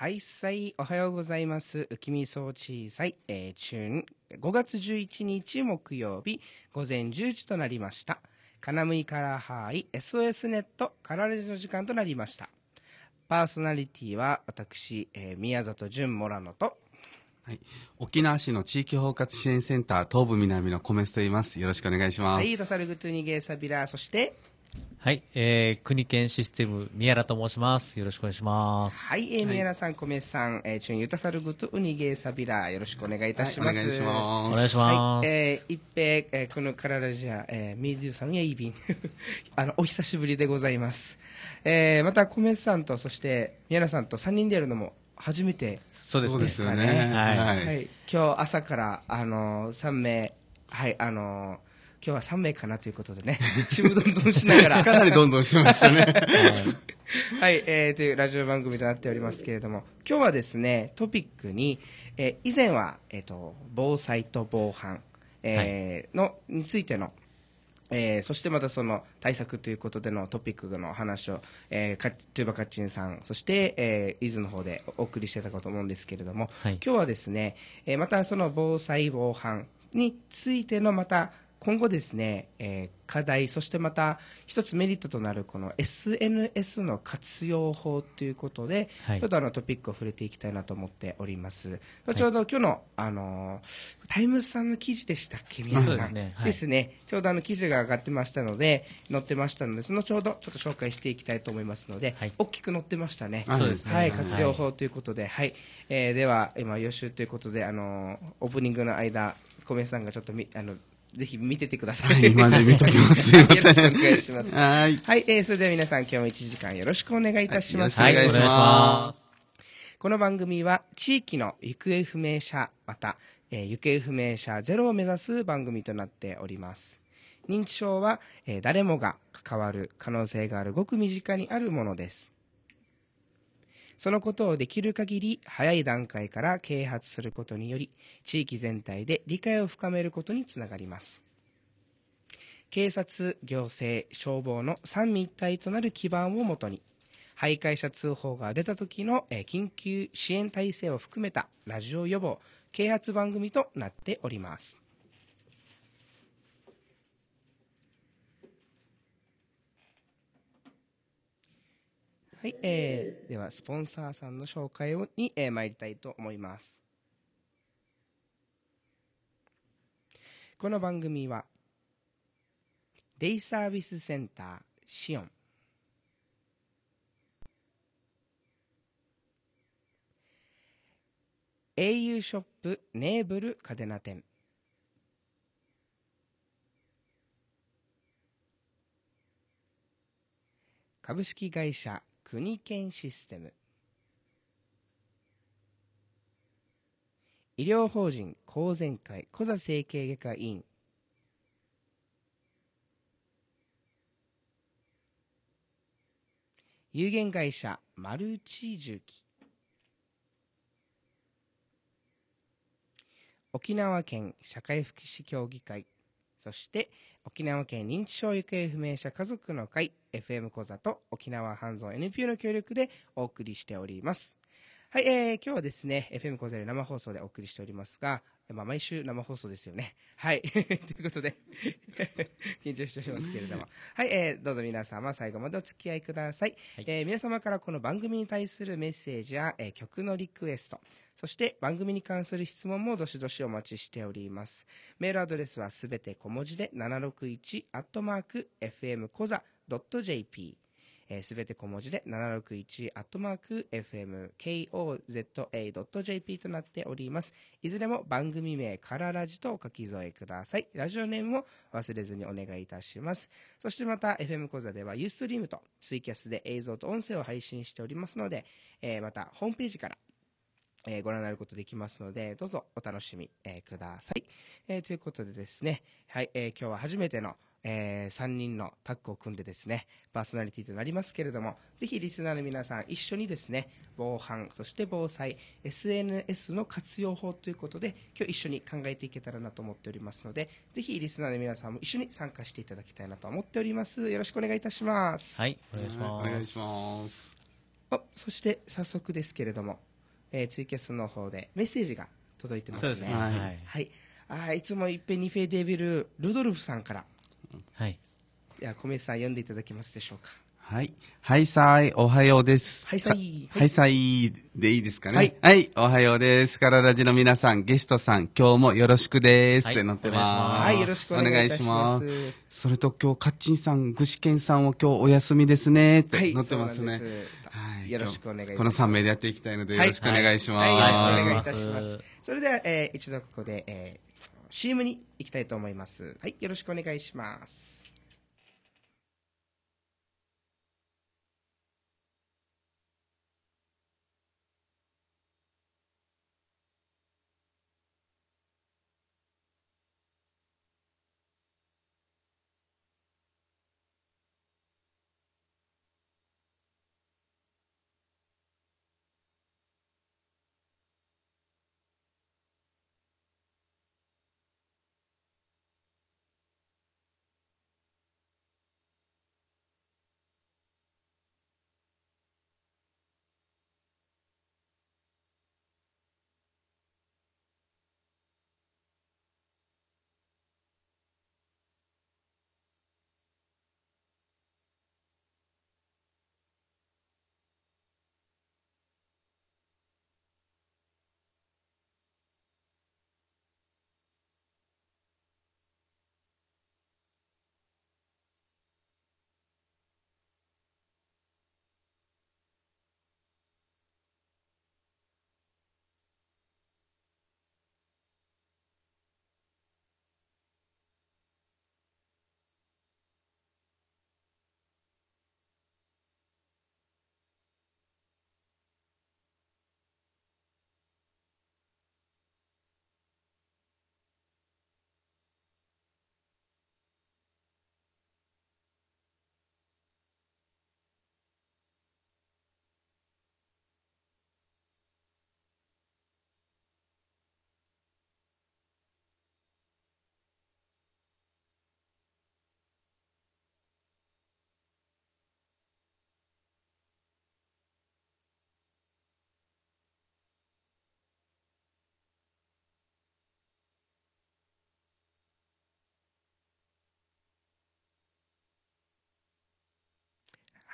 はい、さい、おはようございます。きみそういさい、えー、チューン。5月11日木曜日、午前10時となりました。金向からはい、SOS ネット、からレジの時間となりました。パーソナリティは、私、えー、宮里淳モラノと、はい、沖縄市の地域包括支援センター東部南のコメスと言います。よろしくお願いします。はい、ドサルグトゥニゲーサビラ、そして、はい、えー、国県システム、宮原と申します。よろしくお願いします。はい、えー、宮原さん、米、はい、さん、えー、チュンユタサルグトウニゲーサビラ、よろしくお願いいたします。はい、お願いします。お願いします。はえ一平、えー、このカララジア、えー、ミーズさんやイビン。あの、お久しぶりでございます。えー、また、米さんと、そして、宮原さんと三人でやるのも初めて、そうですね。はい。はい、今日朝から、あのー、名、はい、あのー、今日は3名かなということでね、ちむどんどんしながら。かなりどんどんしてましたね。はい、えー、というラジオ番組となっておりますけれども、今日はですね、トピックに、えー、以前は、えっ、ー、と、防災と防犯、えーの、はい、についての、えー、そしてまたその対策ということでのトピックの話を、えー、かトゥーバカッチンさん、そして、えー、伊豆の方でお送りしてたかと思うんですけれども、はい、今日はですね、えー、またその防災防犯についてのまた今後ですね、えー、課題、そしてまた一つメリットとなるこの SNS の活用法ということで、はい、ちょっとあのトピックを触れていきたいなと思っております。はい、ちょうど今日の、あのタイムズさんの記事でしたっけ、皆さん。ですねはい、ですね。ちょうどあの記事が上がってましたので、載ってましたので、そのちょうどちょっと紹介していきたいと思いますので、大きく載ってましたね。そうですね。はい、活用法ということで、はい。えー、では、今予習ということで、あのオープニングの間、小宮さんがちょっとみあのぜひ見ててください。今で見ときます。すいません。お願いします。はい。はい、えー、それでは皆さん今日も1時間よろしくお願いいたします。はい、お願いします。この番組は地域の行方不明者、また、えー、行方不明者ゼロを目指す番組となっております。認知症は、えー、誰もが関わる可能性があるごく身近にあるものです。そのことをできる限り早い段階から啓発することにより、地域全体で理解を深めることにつながります。警察、行政、消防の三位一体となる基盤をもとに、徘徊者通報が出た時の緊急支援体制を含めたラジオ予防、啓発番組となっております。はい、えー、では、スポンサーさんの紹介をに、えー、参りたいと思います。この番組は、デイサービスセンターシオン、au ショップネーブルカデナ店、株式会社国県システム医療法人公然会小座整形外科医院有限会社マルチ重機沖縄県社会福祉協議会そして沖縄県認知症行方不明者家族の会 FM 講座と沖縄半蔵 NPO の協力でお送りしております。はい、えー、今日はですね、FM 講座で生放送でお送りしておりますが、まあ、毎週生放送ですよね。はい。ということで 緊張しておりますけれども。はい、えー、どうぞ皆様最後までお付き合いください。はい、えー、皆様からこの番組に対するメッセージや、えー、曲のリクエスト、そして番組に関する質問もどしどしお待ちしております。メールアドレスはすべて小文字で 761-fmkoza.jp すべ、えー、て小文字で 761-fmkoza.jp となっております。いずれも番組名からラジとお書き添えください。ラジオネームも忘れずにお願いいたします。そしてまた FM 講座ではユーストリームとツイキャスで映像と音声を配信しておりますので、えー、またホームページからえー、ご覧になることできますので、どうぞお楽しみ、えー、ください。えー、ということでですね、はい、え今日は初めての、え3人のタッグを組んでですね、パーソナリティとなりますけれども、ぜひリスナーの皆さん一緒にですね、防犯、そして防災、SNS の活用法ということで、今日一緒に考えていけたらなと思っておりますので、ぜひリスナーの皆さんも一緒に参加していただきたいなと思っております。よろしくお願いいたします。はい、お願いします。お願いします。あ、そして早速ですけれども、えー、ツイキャスの方でメッセージが届いてますね。すねはい。はい。あいつもいっぺんにフェーデール、ルドルフさんから。はい。や、小宮さん読んでいただけますでしょうか。はい。はいさい、おはようです。はいさい。はいさいでいいですかね。はい。はい、おはようです。カララジの皆さん、ゲストさん、今日もよろしくです。はい、って載ってます。はい、よろしくお願いします。それと今日、カッチンさん、具志堅さんは今日お休みですね。って載ってますね。はい、よろしくお願いします。この3名でやっていきたいので、よろしくお願いします。はい、よろしくお願いいたします。それでは、えー、一度ここで、えー、CM に行きたいと思います。はい、よろしくお願いします。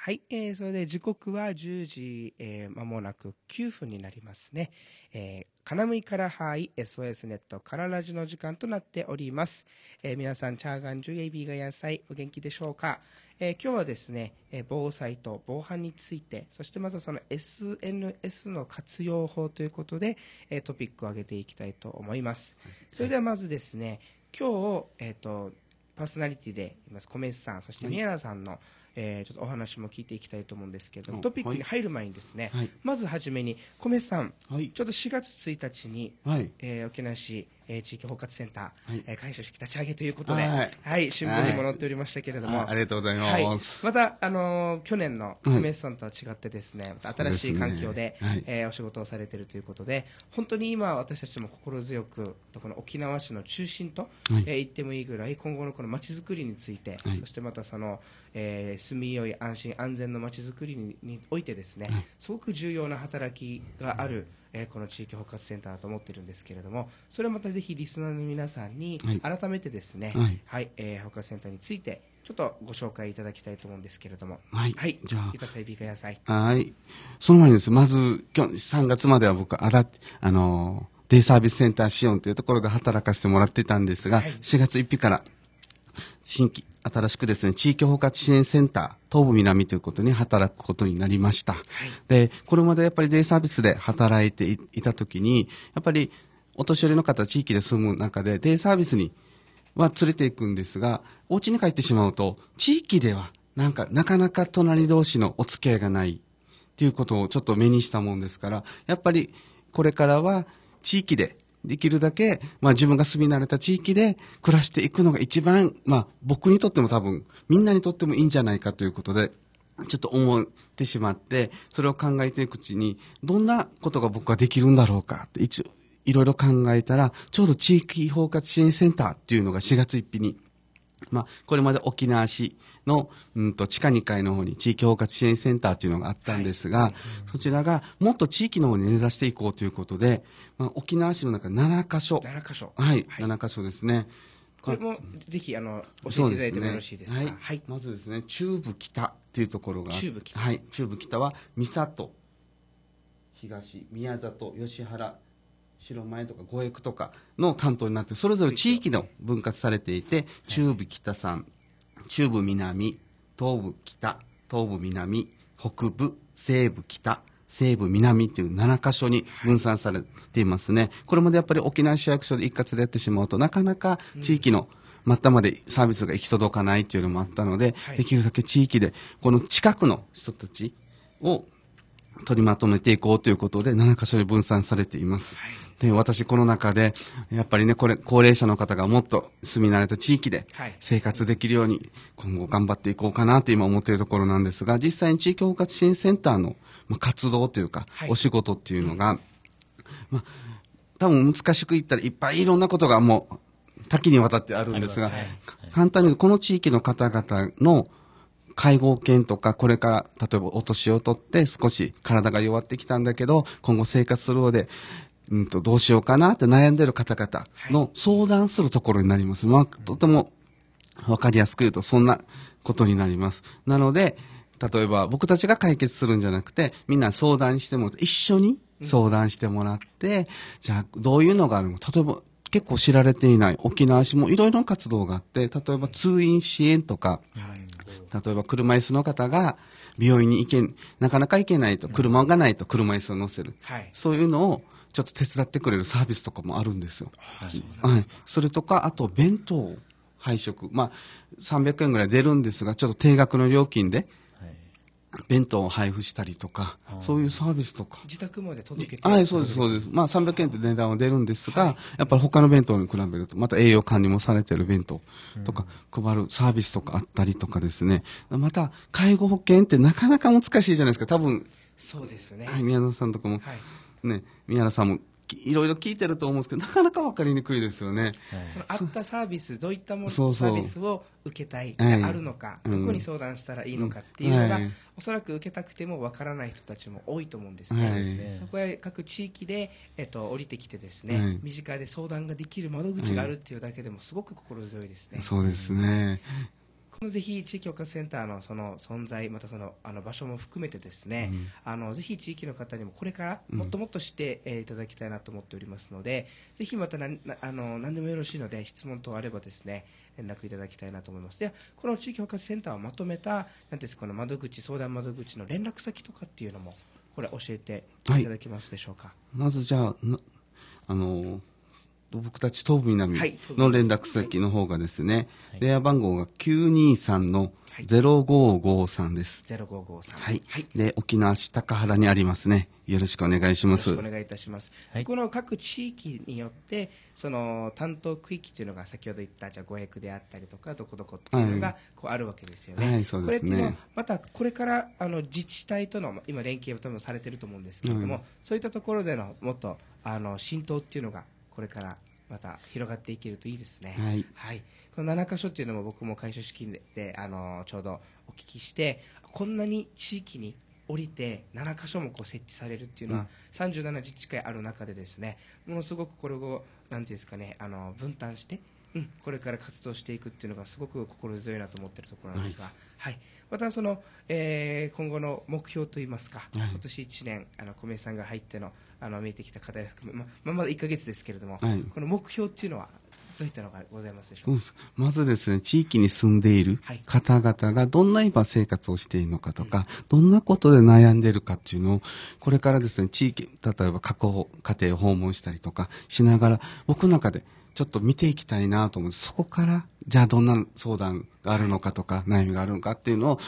はい、えー、それで時刻は10時、えー、間もなく9分になりますね。えー、金向からはい、SOS ネットからラジの時間となっております。えー、皆さん、チャーガンジュエビーが野菜、お元気でしょうか、えー、今日はですね、えー、防災と防犯について、そしてまずはその SNS の活用法ということで、えー、トピックを上げていきたいと思います。それではまずですね、今日、えっ、ー、と、パーソナリティでいます、コメスさん、そして宮原さんの、はいえー、ちょっとお話も聞いていきたいと思うんですけれど、も、トピックに入る前にですね、はい、まずはじめに、米さん、はい、ちょっと4月1日に、はい、えー、沖縄市えー、地域包括センター、はい、えー、会社式立ち上げということで、はい、はい、新聞にも載っておりましたけれども、はい、あありがとうございます、はい、また、あのー、去年の久米さんとは違ってですね、新しい環境でで、ね、えー、お仕事をされているということで本当に今私たちも心強くこの沖縄市の中心と、えー、言ってもいいぐらい今後のこの街づくりについて、そしてまたその、えー、住みよい安心安全の街づくりににおいてですね、すごく重要な働きがある、うんえこの地域包括センターだと思ってるんですけれどもそれをまたぜひリスナーの皆さんに改めてですね、はいはいえ包括センターについてちょっとご紹介いただきたいと思うんですけれども。はい。はい。じゃあ。ゆたさびさい。はい。その前にですね、まず、今日、3月までは僕、あら、あのデイサービスセンターシオンというところで働かせてもらってたんですが、はい、4月1日から、新規、新しくですね、地域包括支援センター、東部南ということに働くことになりました。はい、で、これまでやっぱりデイサービスで働いていたときに、やっぱりお年寄りの方、地域で住む中で、デイサービスには連れていくんですが、お家に帰ってしまうと、地域ではなんか、なかなか隣同士のお付き合いがないっていうことをちょっと目にしたもんですから、やっぱりこれからは地域でできるだけ、まあ自分が住み慣れた地域で暮らしていくのが一番、まあ僕にとっても多分、みんなにとってもいいんじゃないかということで、ちょっと思ってしまって、それを考えていくうちに、どんなことが僕はできるんだろうかって一応、いろいろ考えたら、ちょうど地域包括支援センターっていうのが4月1日にまあ、これまで沖縄市の、うんと、地下2階の方に地域包括支援センターというのがあったんですが、はいうん、そちらがもっと地域の方に根ざしていこうということで、まあ、沖縄市の中7カ所。7カ所。はい、はい、7箇所ですね。これもぜひあの教えていただいてもよろしいですか。すねはい、まずですね中部北というところが中部北はい中部北は三郷東宮里吉原白前とか五育とかの担当になってそれぞれ地域の分割されていて中部北山中部南東部北東部南北部西部北西部、南という7箇所に分散されていますね。これまでやっぱり沖縄市役所で一括でやってしまうと、なかなか地域の末端までサービスが行き届かないというのもあったので、できるだけ地域で、この近くの人たちを取りまとめていこうということで、7箇所に分散されています。はい、で私、この中で、やっぱりね、これ、高齢者の方がもっと住み慣れた地域で生活できるように、今後頑張っていこうかなって今思っているところなんですが、実際に地域包括支援センターの活動というか、お仕事っていうのが、まあ、多分難しく言ったらいっぱいいろんなことがもう多岐にわたってあるんですが、すはい、簡単にこの地域の方々の介護犬とか、これから、例えばお年を取って少し体が弱ってきたんだけど、今後生活する上で、うんと、どうしようかなって悩んでる方々の相談するところになります。まあ、とてもわかりやすく言うと、そんなことになります。なので、例えば僕たちが解決するんじゃなくて、みんな相談しても一緒に相談してもらって、じゃあどういうのがあるの例えば結構知られていない沖縄市もいろいろな活動があって、例えば通院支援とか、はい例えば車椅子の方が病院に行け、なかなか行けないと、車がないと車椅子を乗せる。はい、そういうのをちょっと手伝ってくれるサービスとかもあるんですよ。はい。はい、それとか、あと弁当、配食。まあ、300円ぐらい出るんですが、ちょっと定額の料金で、弁当を配布したりとか、そういうサービスとか。自宅まで届けてはい、そうです、そうです。まあ、300円って値段は出るんですが、はい、やっぱり他の弁当に比べると、また栄養管理もされてる弁当とか、配るサービスとかあったりとかですね。また、介護保険ってなかなか難しいじゃないですか、多分。そうですね。はい、宮田さんとかも。はい、ね、宮田さんもいろいろ聞いてると思うんですけどなかなか分かりにくいですよね、はい、そのあったサービスどういったものサービスを受けたい、あるのか、どこに相談したらいいのかっていうのが、うん、おそらく受けたくても分からない人たちも多いと思うんですね、はい、そこは各地域で、えっと、降りてきてですね、はい、身近で相談ができる窓口があるっていうだけでもすごく心強いですね。そうですね、うんぜひ地域包括センターのその存在、またそのあの場所も含めてですね、うん、あのぜひ地域の方にもこれからもっともっとしていただきたいなと思っておりますので、うん、ぜひまたなあの何でもよろしいので質問等あればですね連絡いただきたいなと思います。ではこの地域包括センターをまとめたなんですこの窓口相談窓口の連絡先とかっていうのもこれ教えていただけますでしょうか。はい、まずじゃああの僕たち東部南の連絡先の方がですね、はい、電話番号が923の0553です。0553。はい。はい、で、沖縄市高原にありますね。よろしくお願いします。よろしくお願いいたします。はい、この各地域によって、その担当区域というのが先ほど言ったじゃあ五百であったりとかどこどこっていうのがこうあるわけですよね。はい、はい、そうですね。またこれからあの自治体との今連携を多分されてると思うんですけれども、はい、そういったところでのもっとあの浸透っていうのがこれからまた広がっていけるといいですね。はい、はい、この7カ所っていうのも僕も会収資金でで、あのー、ちょうどお聞きしてこんなに地域に降りて7カ所もこう設置されるっていうのは、うん、37自治会ある中でですねものすごくこれをなんていうんですかねあの分担して、うん、これから活動していくっていうのがすごく心強いなと思ってるところなんですが、はい、はい、またその、えー、今後の目標といいますか、はい、今年1年あの小宮さんが入ってのあの見えてきた課題を含め、まあ、まだ1か月ですけれども、はい、この目標っていうのはどういったのがございますでしょうまずですね、地域に住んでいる方々がどんな今生活をしているのかとか、はい、どんなことで悩んでいるかっていうのを、これからですね、地域、例えば過去家庭を訪問したりとかしながら、僕の中でちょっと見ていきたいなと思って、そこから、じゃあどんな相談があるのかとか、悩みがあるのかっていうのを、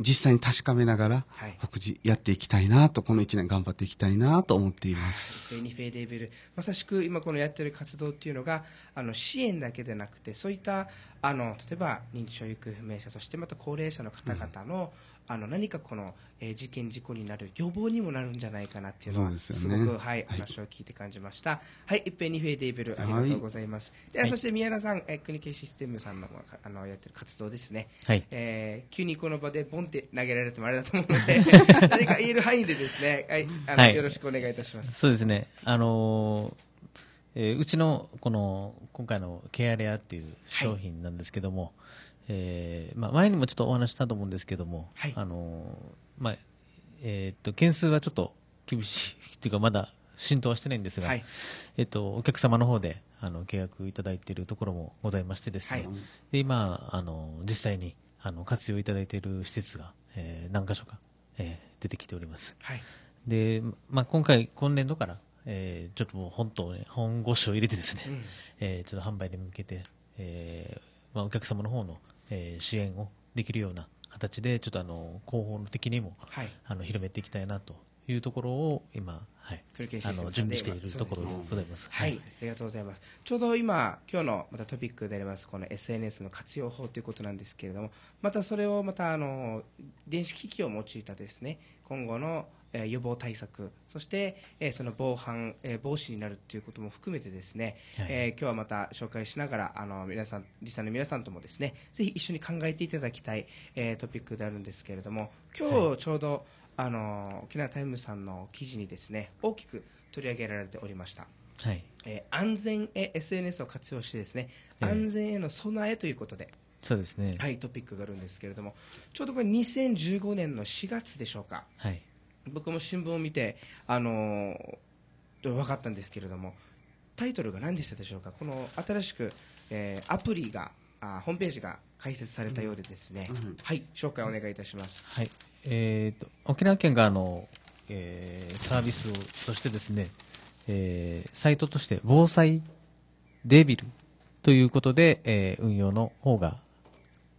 実際に確かめながら、僕、やっていきたいなと、この1年頑張っていきたいなと思っています。ベニフェレベル。まさしく今このやってる活動っていうのが、あの、支援だけでなくて、そういった、あの、例えば認知症行く不明者、そしてまた高齢者の方々の、うんあの何かこの、えー、事件、事故になる予防にもなるんじゃないかなっていうのは、ね、すごく、はい、話を聞いて感じました。はい、いっぺんに増えている、ありがとうございます。はい、では、そして宮田さん、えー、国系システムさんのあのやってる活動ですね、はいえー、急にこの場でボンって投げられてもあれだと思うので、何か言える範囲でですね、はいあの、はい、よろしくお願いいたします。そうですね、あのーえー、うちのこの今回のケアレアっていう商品なんですけども、はいえーまあ、前にもちょっとお話したと思うんですけども、あのえっ、と件数はちょっと厳しい っていうかまだ浸透はしてないんですが、はい、えっ、ー、とお客様の方であの契約いただいているところもございましてですね、はい、で今あの実際にあの活用いただいている施設が、えー、何箇所か、えー、出てきております、で、まあ、今回今年度から、えー、ちょっともう本当、ね、本腰を入れてですね、うん、えー、ちょっと販売に向けて、えーまあ、お客様の方のえー、支援をできるような形でちょっとあの広報的にも、はい、あの広めていきたいなというところを今、はい、あの準備しているところでございます、ね、はい、ありがとうございますちょうど今今日のまたトピックでありますこの SNS の活用法ということなんですけれどもまたそれをまたあの電子機器を用いたですね今後のえ予防対策そして、えその防犯、え防止になるということも含めてですね、はい、えー、今日はまた紹介しながらあの皆さんリスの皆さんともですねぜひ一緒に考えていただきたい、えトピックであるんですけれども今日ちょうど、はい、あの沖縄タイムさんの記事にですね大きく取り上げられておりました。はいえー、安全へ SNS を活用してですね、安全への備えということでそうですね、はい、トピックがあるんですけれどもちょうどこれ2015年の4月でしょうか、はい僕も新聞を見て、あのー、分かったんですけれどもタイトルが何でしたでしょうかこの新しく、えー、アプリがあホームページが開設されたようでですね、うんうん、はい紹介お願いいたします、はいえーと、沖縄県があの、えー、サービスをとしてですね、えー、サイトとして防災デビルということで、えー、運用の方が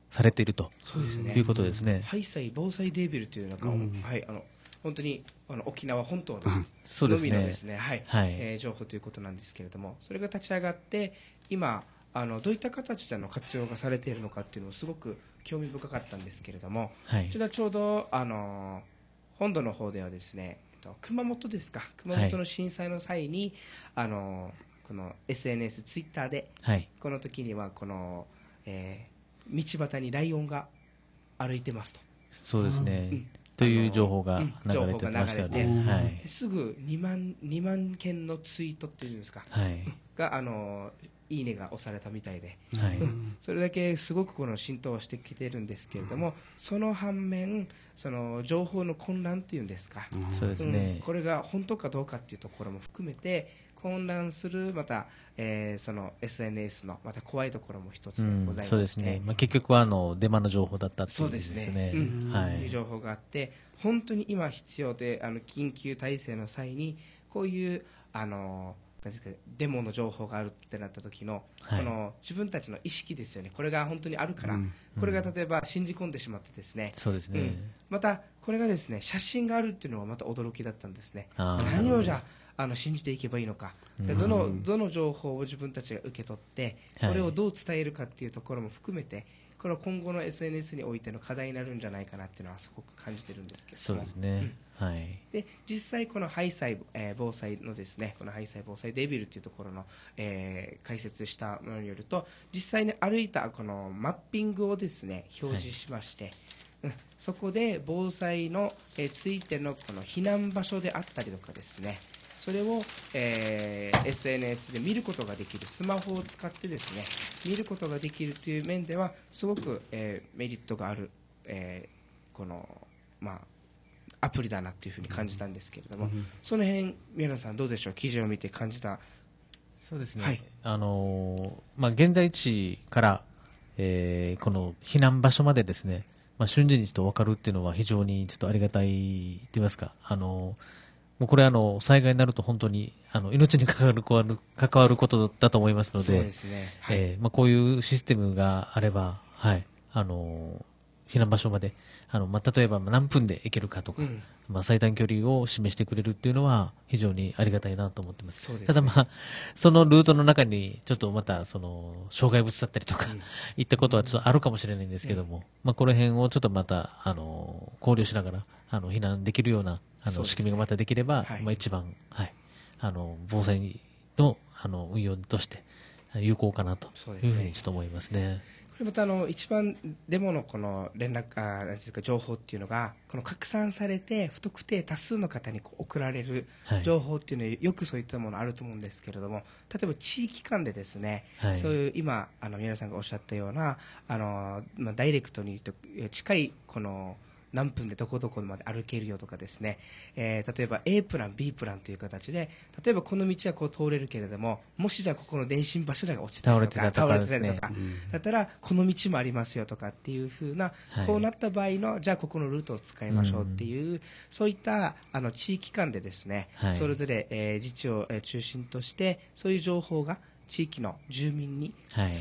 されているとそうです、ね、いうことですね。ハイサイ防災デビルというのんか、うん、はいあの本当にあの沖縄本島のみのですね、はいえ情報ということなんですけれども、それが立ち上がって今あのどういった形での活用がされているのかっていうのをすごく興味深かったんですけれども、はい、ちょうどあの本土の方ではですね、えっと、熊本ですか熊本の震災の際に、あのこの SNS ツイッターで、この時にはこの、えー、道端にライオンが歩いてますと。そうですね、うんという情報が流れてましたはい、すぐ2万 ,2 万件のツイートっていうんですか、はい、があのいいねが押されたみたいで、はい、それだけすごくこの浸透してきてるんですけれども、その反面、その情報の混乱というんですか、そうですねこれが本当かどうかっていうところも含めて、混乱する、またえー、その SNS のまた怖いところも一つでございまして、うん、そうですね、まあ、結局はあのデマの情報だったっていう、ね、ですね、うんはい、いう情報があって本当に今必要であの緊急体制の際にこういうあのデモの情報があるってなった時の、はい、この自分たちの意識ですよね、これが本当にあるから、うん、これが例えば信じ込んでしまってですね、そうですね、うん、またこれがですね写真があるっていうのはまた驚きだったんですね。何をじゃあの信じていけばいいのかどのどの情報を自分たちが受け取ってこれをどう伝えるかっていうところも含めて、これは今後の SNS においての課題になるんじゃないかなっていうのはすごく感じてるんですけどそうですね、うん、はい、で実際、このハイサイ、えー、防災のですねこのハイサイ防災デビルというところの、えー、解説したものによると実際に歩いたこのマッピングをですね表示しまして、はいそこで防災の、えー、ついてのこの避難場所であったりとかですね、それを、えー、SNS で見ることができるスマホを使ってですね見ることができるという面ではすごく、えー、メリットがある、えー、この、まあ、アプリだなというふうに感じたんですけれども、うん、その辺宮野さんどうでしょう記事を見て感じたそうですね、はい、あのまあ、現在地から、えー、この避難場所までですね、まあ、瞬時にちょっと分かるっていうのは非常にちょっとありがたいと言いますか、あのーもうこれあの、災害になると本当に、あの、命に関わる、関わることだと思いますので、そうですね。はい、えー、まあこういうシステムがあれば、はい、あの避難場所まで、あの、まあ、例えば何分で行けるかとか、うん、まあ、最短距離を示してくれるっていうのは非常にありがたいなと思ってます。すね、ただまあ、そのルートの中にちょっとまた、その、障害物だったりとか、い、うん、ったことはちょっとあるかもしれないんですけども、うん、まあ、この辺をちょっとまた、あの、考慮しながら、あの、避難できるようなあの、仕組みがまたできれば、まあ一番、はい、あの、防災の、あの、運用として、有効かなというふうにちょっと思いますね。これまたあの一番デモのこの連絡あなんですか情報っていうのがこの拡散されて不特定多数の方に送られる情報っていうのはよくそういったものあると思うんですけれども例えば地域間でですね、はい、そういう今あの皆さんがおっしゃったようなあのまあダイレクトに近いこの何分でどこどこまで歩けるよとかですね、えー、例えば A プラン B プランという形で例えばこの道はこう通れるけれどももしじゃあここの電信柱が落ちたりとか倒れてたりとか、だったらこの道もありますよとかっていうふうな、はい、こうなった場合のじゃあここのルートを使いましょうっていう、うん、そういったあの地域間でですね、はい、それぞれ、えー、自治を中心としてそういう情報が地域の住民に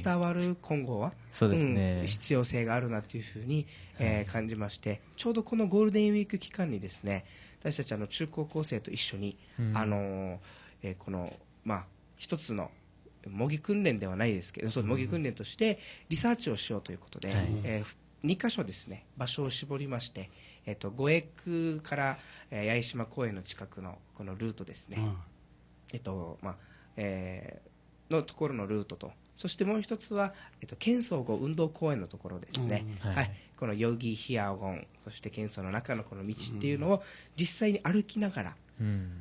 伝わる今後は、はい、そうですね、うん、必要性があるなというふうにえー、感じまして、ちょうどこのゴールデンウィーク期間にですね私たちあの中高校生と一緒に、うん、あのー、えー、この、まあ、一つの模擬訓練ではないですけどそう模擬訓練としてリサーチをしようということで、うん、えー、2か所ですね場所を絞りまして、えっと、五駅から、えー、八重島公園の近くのこのルートですね、うん、えっとまあえー、のところのルートとそしてもう一つは、えっと、県総合運動公園のところですね、はい、はい、このヨギヒアゴン、そして県総の中のこの道っていうのを実際に歩きながら、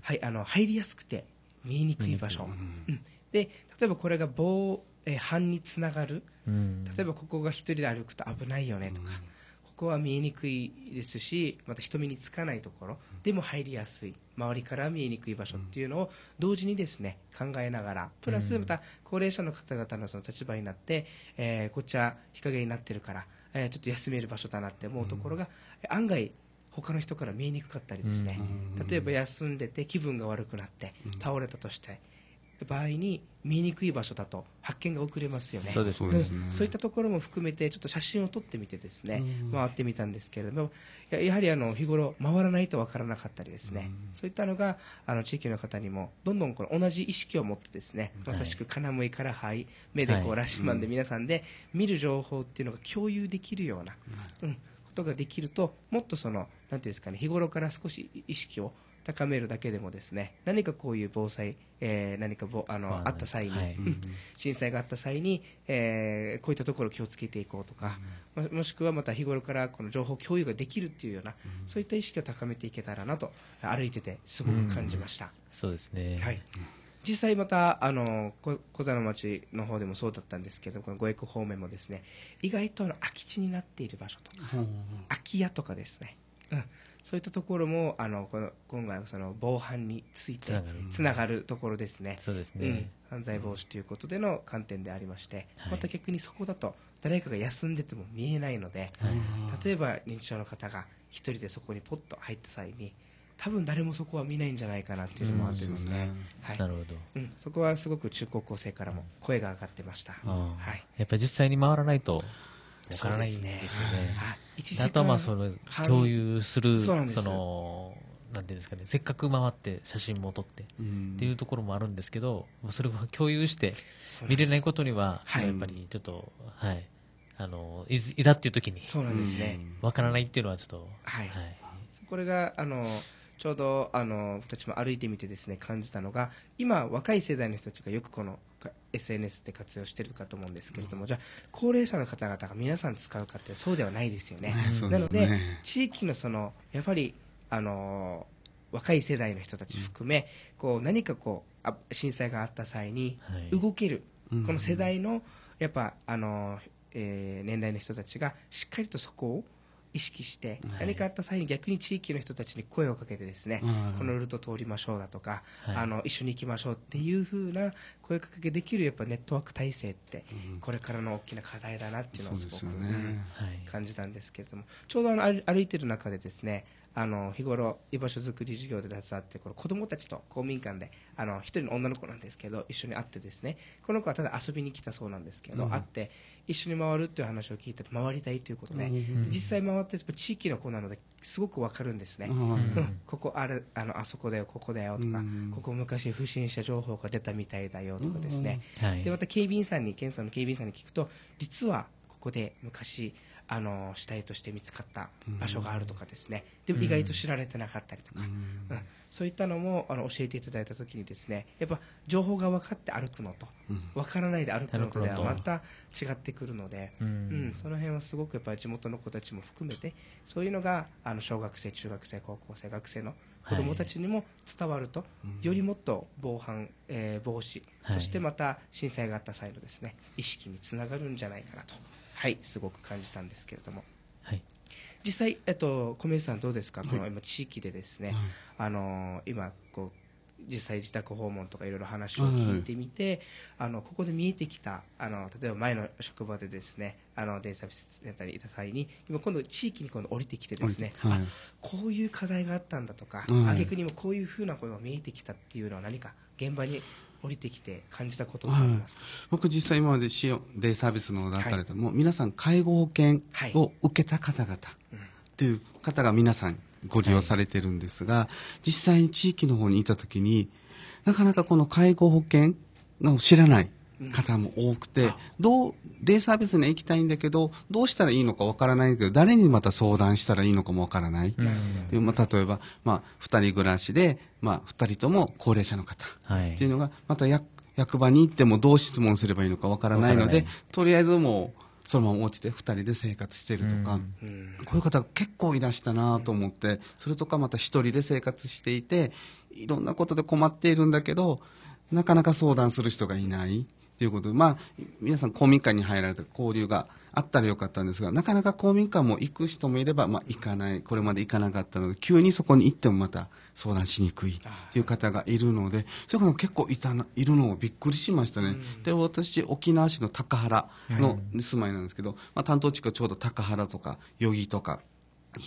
はい、あの入りやすくて見えにくい場所、うん、で例えばこれが棒、えー、半につながる、例えばここが1人で歩くと危ないよねとか。こは見えにくいですしまた人目につかないところでも入りやすい周りから見えにくい場所っていうのを同時にですね考えながらプラスまた高齢者の方々のその立場になって、えこっちは日陰になってるから、えちょっと休める場所だなって思うところが、案外他の人から見えにくかったりですね、例えば休んでて気分が悪くなって倒れたとして。場合に見にくい場所だと発見が遅れますよねそうですね、うん、そういったところも含めてちょっと写真を撮ってみてですね、回ってみたんですけれどもやはりあの日頃回らないと分からなかったりですね、そういったのがあの地域の方にもどんどんこの同じ意識を持ってですね、まさしく金向いから肺目でこう、ラシマンで皆さんで見る情報っていうのが共有できるような、うん、ことができるともっとそのなんていうんですかね日頃から少し意識を高めるだけでもですね何かこういう防災、えー、何かぼあの、あ、った際に、はい、震災があった際に、えー、こういったところ気をつけていこうとか、うん、もしくはまた日頃からこの情報共有ができるっていうような、うん、そういった意識を高めていけたらなと歩いててすごく感じました。うん、そうですね、はい実際またあの小座の町の方でもそうだったんですけどこの五駅方面もですね意外とあの空き地になっている場所とか、うん、空き家とかですね、うん、そういったところもあのこの今回その防犯についてつながるところですね、そうですね、うん、犯罪防止ということでの観点でありまして、また逆にそこだと誰かが休んでても見えないので、はい、例えば認知症の方が1人でそこにポッと入った際に多分誰もそこは見ないんじゃないかなっていうのもあってですね、はい、なるほど、うん、そこはすごく中高校生からも声が上がってました、はい、やっぱり実際に回らないとわからないんですよね。あとはまあその共有するそのなんていうんですかねせっかく回って写真も撮ってっていうところもあるんですけど、それを共有して見れないことにはやっぱりちょっとはい。あのいざっていう時にそうなんですねわからないっていうのはちょっとはい。はい、これがあのちょうどあの私も歩いてみてですね感じたのが今若い世代の人たちがよくこの SNS って活用してるかと思うんですけれども、うん、じゃあ高齢者の方々が皆さん使うかってそうではないですよね。ねなので、地域のそのやっぱりあの若い世代の人たち含め、うん、こう何かこうあ震災があった際に動ける、はい、この世代のやっぱあの、えー、年代の人たちがしっかりとそこを意識して、何かあった際に逆に地域の人たちに声をかけてですね、このルート通りましょうだとか、あの一緒に行きましょうっていうふうな声かけできるやっぱネットワーク体制って、これからの大きな課題だなっていうのをすごく感じたんですけれども、ちょうどあの歩いてる中でですねあの日頃居場所づくり事業で携わってこの子供たちと公民館であの一人の女の子なんですけど一緒に会ってですねこの子はただ遊びに来たそうなんですけど、会って一緒に回るっていう話を聞いて回りたいということで、実際回って地域の子なのですごく分かるんですね、ここあるあのあそこだよここだよとか、ここ昔不審者情報が出たみたいだよとかですね、でまた警備員さんに検査の警備員さんに聞くと実はここで昔あの死体として見つかった場所があるとかですね、で意外と知られてなかったりとか、うん、そういったのもあの教えていただいた時にですねやっぱ情報が分かって歩くのと、分からないで歩くのとではまた違ってくるので、うんその辺はすごくやっぱ地元の子たちも含めてそういうのがあの小学生中学生高校生学生の子どもたちにも伝わると、よりもっと防犯、えー、防止、そしてまた震災があった際のですね意識につながるんじゃないかなと。はい、すごく感じたんですけれども。はい実際、えっと、米さん、どうですか、この今、地域でですね、あの今こう、実際自宅訪問とかいろいろ話を聞いてみて、あのここで見えてきたあの例えば前の職場でですねあのデイサービスセったりいた際に今今度地域に今度降りてきてですね、はい、こういう課題があったんだとか、はい、句にもこういうふうなことが見えてきたっていうのは何か現場に降りてきて感じたことありますか、僕実際今まで市デイサービスのだったりと、はい、も皆さん介護保険を受けた方々っていう方が皆さんご利用されてるんですが、はい、実際に地域の方にいた時になかなかこの介護保険を知らない方も多くて、どう、デイサービスに行きたいんだけど、どうしたらいいのかわからないけど、誰にまた相談したらいいのかもわからない。でま例えば、まあ、二人暮らしで、まあ、二人とも高齢者の方っていうのが、また役役場に行ってもどう質問すればいいのかわからないので、とりあえずもう、そのまま落ちて2人で生活してるとか、うん、こういう方結構いらしたなと思って、それとかまた1人で生活していていろんなことで困っているんだけどなかなか相談する人がいない。ということで、まあ、皆さん公民館に入られた交流があったらよかったんですが、なかなか公民館も行く人もいれば、まあ、行かない、これまで行かなかったので、急にそこに行ってもまた相談しにくいという方がいるので、そういう方が結構いたな、いるのをびっくりしましたね。で、私、沖縄市の高原の住まいなんですけど、まあ、担当地区はちょうど高原とか、代々木とか、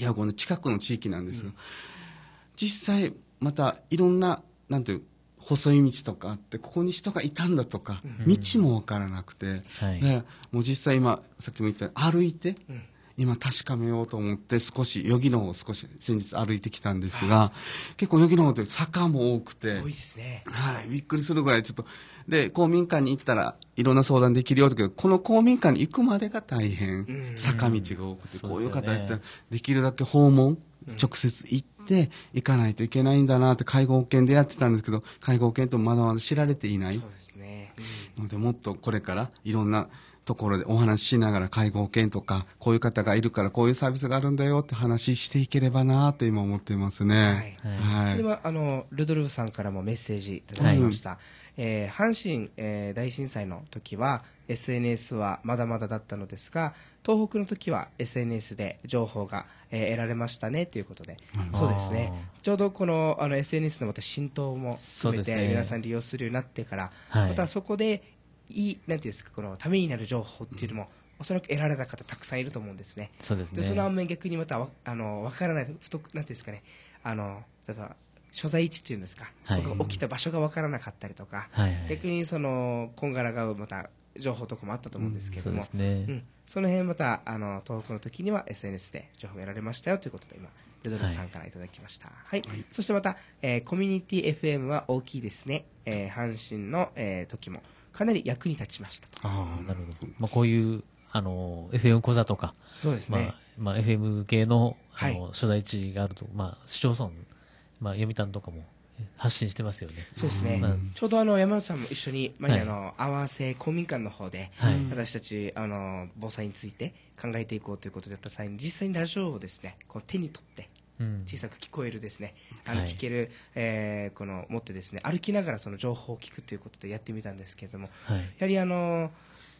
矢後の近くの地域なんですが、実際、またいろんな、なんていう、細い道とかあってここに人がいたんだとか、道も分からなくて、はい、もう実際今さっきも言ったように歩いて、今確かめようと思って少し余儀の方を少し先日歩いてきたんですが、結構余儀の方って坂も多くて多いですね、はい、びっくりするぐらいちょっとで公民館に行ったらいろんな相談できるよとけこの公民館に行くまでが大変、坂道が多くて、こういう方やったらできるだけ訪問直接行って行かないといけないんだなって介護保険でやってたんですけど介護保険とまだまだ知られていないのでもっとこれからいろんなところでお話ししながら介護保険とかこういう方がいるからこういうサービスがあるんだよって話していければなって今思ってますね、はいはい、それはあのルドルフさんからもメッセージいただきました、はい、えー、阪神、えー、大震災の時は SNS はまだまだだったのですが東北の時は SNS で情報がえー、得られましたねということで、そうですねちょうどこのあの SNS のまた浸透も含めて、ね、皆さん利用するようになってから、はい、またそこでいいなんていうんですかこのためになる情報っていうのも、うんおそらく得られた方たくさんいると思うんですね。そうですね。その反面逆にまたあのわからない不特なんていうんですかねあのだから所在地っていうんですか、はい、そこ起きた場所がわからなかったりとか、はいはい、逆にそのこんがらがまた情報とかもあったと思うんですけれども、うんねうん、その辺またあの東北の時には SNS で情報が得られましたよということで今ルドルフさんからいただきました、はい、はい、そしてまた、えー、コミュニティ FM は大きいですね、えー、阪神の、えー、時もかなり役に立ちましたとあなるほど、まあ、こういうあの FM 講座とかそうですね、まあまあ、FM 系のあの、はい、所在地があると、まあ、市町村、まあ、読谷とかも発信してますよね。そうですね。うん、ちょうどあの山内さんも一緒にまあ、あの、合わせ公民館の方で、はい、私たちあの防災について考えていこうということでやった際に実際にラジオをですね、こう手に取って。小さく聞こえるですね、あの聞ける、はい、えー、この持ってですね歩きながらその情報を聞くということでやってみたんですけれども、やはりあの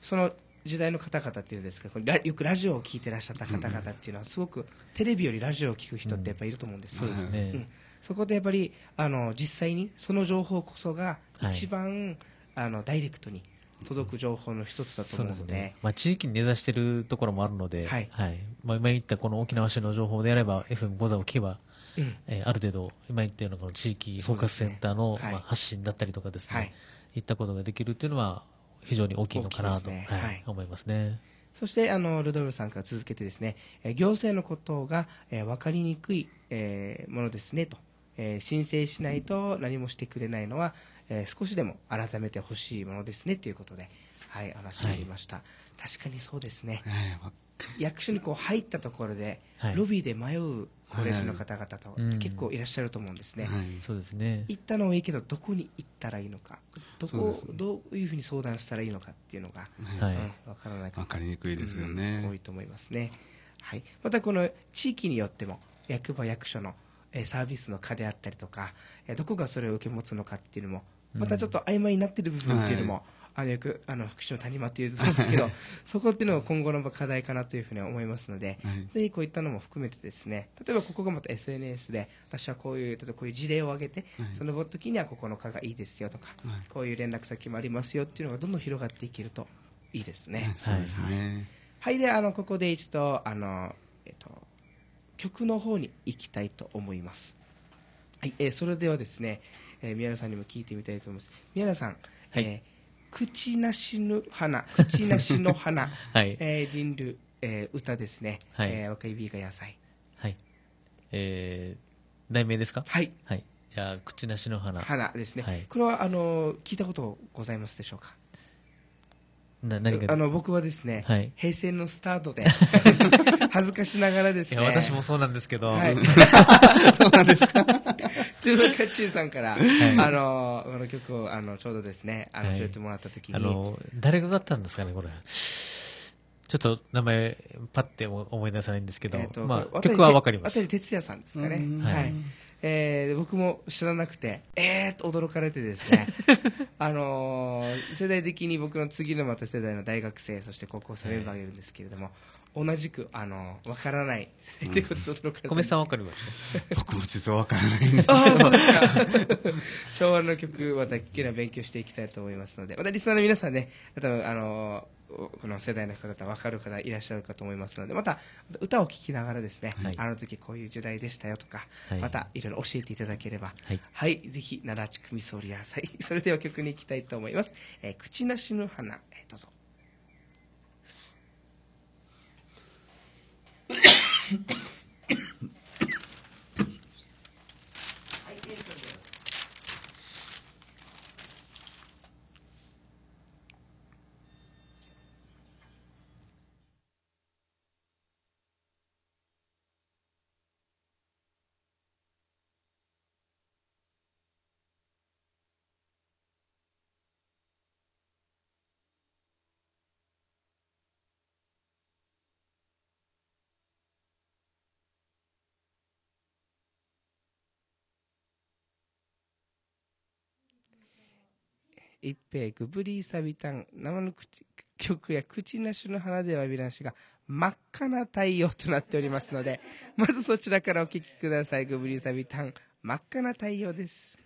その時代の方々っていうんですかよくラジオを聞いてらっしゃった方々っていうのはすごくテレビよりラジオを聞く人ってやっぱいると思うんです、うん、そうですね、うんそこでやっぱりあの実際にその情報こそが一番、はい、あのダイレクトに届く情報の一つだと思うので、ね、まあ、地域に根ざしているところもあるので、はいはいまあ、今言ったこの沖縄市の情報であれば FM5 座を聞けば、うん、えー、ある程度今言ったようなこの地域包括センターの、ねはい、まあ、発信だったりとかですね、はい、いったことができるというのは非常に大きいのかなと、ね、はい思いますね。そしてあのルドルさんから続けてですね、えー、行政のことが、えー、分かりにくい、えー、ものですねとえー、申請しないと何もしてくれないのは、えー、少しでも改めてほしいものですねということで、はい、話がありました、はい、確かにそうですね、役所にこう入ったところで、はい、ロビーで迷う高齢者の方々と結構いらっしゃると思うんですね、そうですね行ったのはいいけど、どこに行ったらいいのか、どこ、どういうふうに相談したらいいのかっていうのが、はい、うん、分からない分かりにくいですよね、うん、多いと思いますね。はい、またこの地域によっても役場役所のサービスの課であったりとかどこがそれを受け持つのかっていうのもまたちょっと曖昧になってる部分っていうのも、うんはいあのよくあの福祉の谷間というとそうですけど そこっていうのが今後の課題かなというふうに思いますので、はい、ぜひこういったのも含めてですね例えばここがまた SNS で私はこういう例えばこういう事例を挙げて、はい、その時にはここの課がいいですよとか、はい、こういう連絡先もありますよっていうのがどんどん広がっていけるといいですね。はい、そうですね、はいであのここで一度あの曲の方に行きたいと思います。はい、えー、それではですね、えー、宮田さんにも聞いてみたいと思います。宮田さん、はい、えー、口なしの花、口なしの花、はい、えー、リンル、えー、歌ですね。はい、えー、若いビーが野菜。はい。えー、題名ですかはい。はい。じゃあ、口なしの花。花ですね。はい、これは、あの聞いたことございますでしょうかな何があの僕はですね、はい、平成のスタートで 恥ずかしながらですねいや私もそうなんですけど、はい、そうなんですかというわけでさんから、はい、あのこの曲をあのちょうどですねあの、教えてもらった時にあの誰が歌ったんですかねこれちょっと名前パッて思い出さないんですけど、えー、まあ、曲はわかります渡哲也さんですかね、はいえー、僕も知らなくて、えーと驚かれてですね、あのー、世代的に僕の次のまた世代の大学生、そして高校生メンバーがいるんですけれども、同じく、あのー、わからないということで驚かれて、小さんわかります僕も実はわからないんですけ昭和の曲、また聴けな勉強していきたいと思いますので、またリスナーの皆さんね、多分あのーこの世代の方々分かる方いらっしゃるかと思いますのでまた歌を聴きながらですね、はい、あの時こういう時代でしたよとか、はい、またいろいろ教えていただければはい、はい、ぜひ奈良地区みそり野菜それでは曲に行きたいと思います、えー、口なしの花、えー、どうぞ一平グブリーサビタン生の口曲や口なしの花ではびらしが真っ赤な太陽となっておりますのでまずそちらからお聴きくださいグブリーサビタン真っ赤な太陽です